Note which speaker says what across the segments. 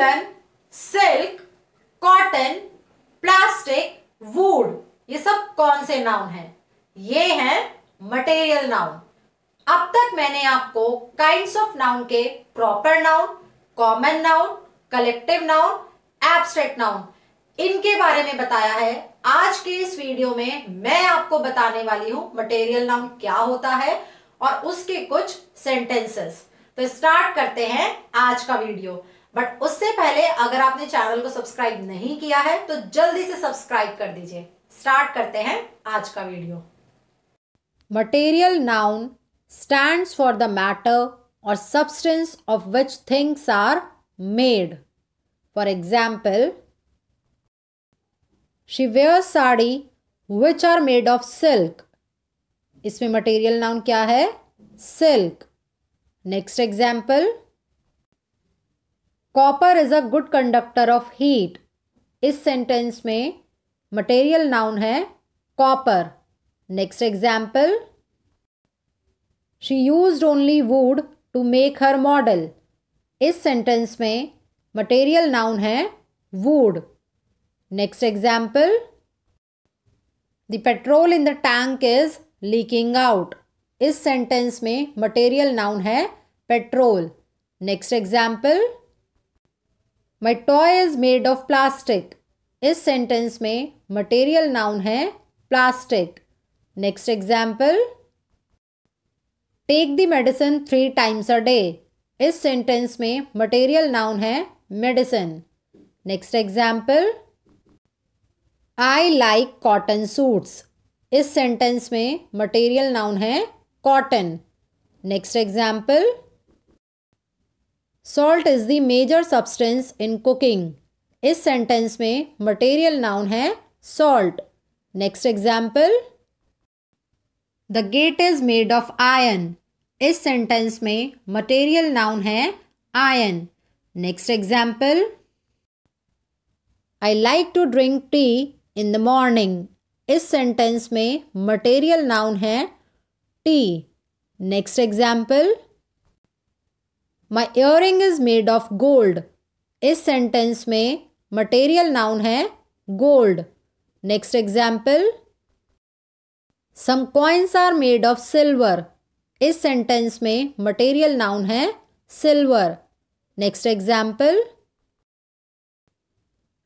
Speaker 1: woollen silk cotton plastic wood ये सब कौन से नाउन हैं ये हैं मटेरियल नाउन अब तक मैंने आपको काइंड ऑफ नाउन के proper noun common noun collective noun abstract noun इनके बारे में बताया है आज के इस वीडियो में मैं आपको बताने वाली हूं मटेरियल नाउन क्या होता है और उसके कुछ सेंटेंसेस तो स्टार्ट करते हैं आज का वीडियो बट उससे पहले अगर आपने चैनल को सब्सक्राइब नहीं किया है तो जल्दी से सब्सक्राइब कर दीजिए स्टार्ट करते हैं आज का video material noun stand for the matter और substance of which things are made for example she sari which are made of silk इसमें मटेरियल नाउन क्या है silk next example copper is a good conductor of heat इस sentence में material noun है copper next example she use only wood to make her model इस sentence में material noun है wood next example the petrol in the tank is leaking out इस sentence में material noun है petrol next example my toy is made of plastic इस sentence में material noun है plastic next example take the medicine three times a day इस sentence में material noun है medicine next example I like cotton suits इस sentence में material noun है cotton next example salt is the major substance in cooking इस sentence में material noun है salt next example the gate is made of iron इस sentence में material noun है iron next example I like to drink tea in the morning इस sentence में material noun है tea next example my earring is made of gold इस sentence में material noun है gold next example some coins are made of silver इस sentence में material noun है silver next example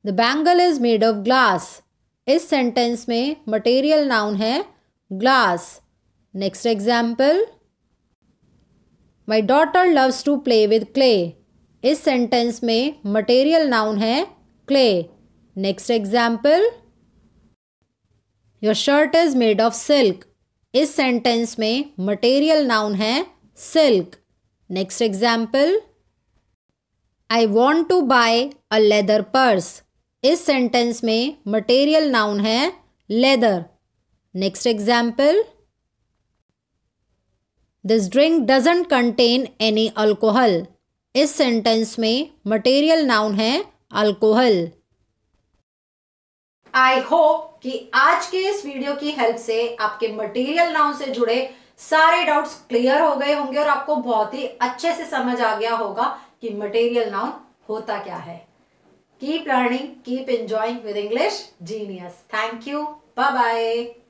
Speaker 1: the bangle is made of glass इस sentence में material noun है glass next example my daughter loves to play with clay इस sentence में material noun है clay next example your shirt is made of silk इस sentence में material noun है silk next example I want to buy a leather purse इस sentence में material noun है leather next example this drink doesn't contain any alcohol इस sentence में material noun है alcohol I hope कि आज के इस वीडियो की हेल्प से आपके मटेरियल नाउन से जुड़े सारे डाउट्स क्लियर हो गए होंगे और आपको बहुत ही अच्छे से समझ आ गया होगा कि मटेरियल नाउन होता क्या है keep learning keep enjoying with English genius thank you bye bye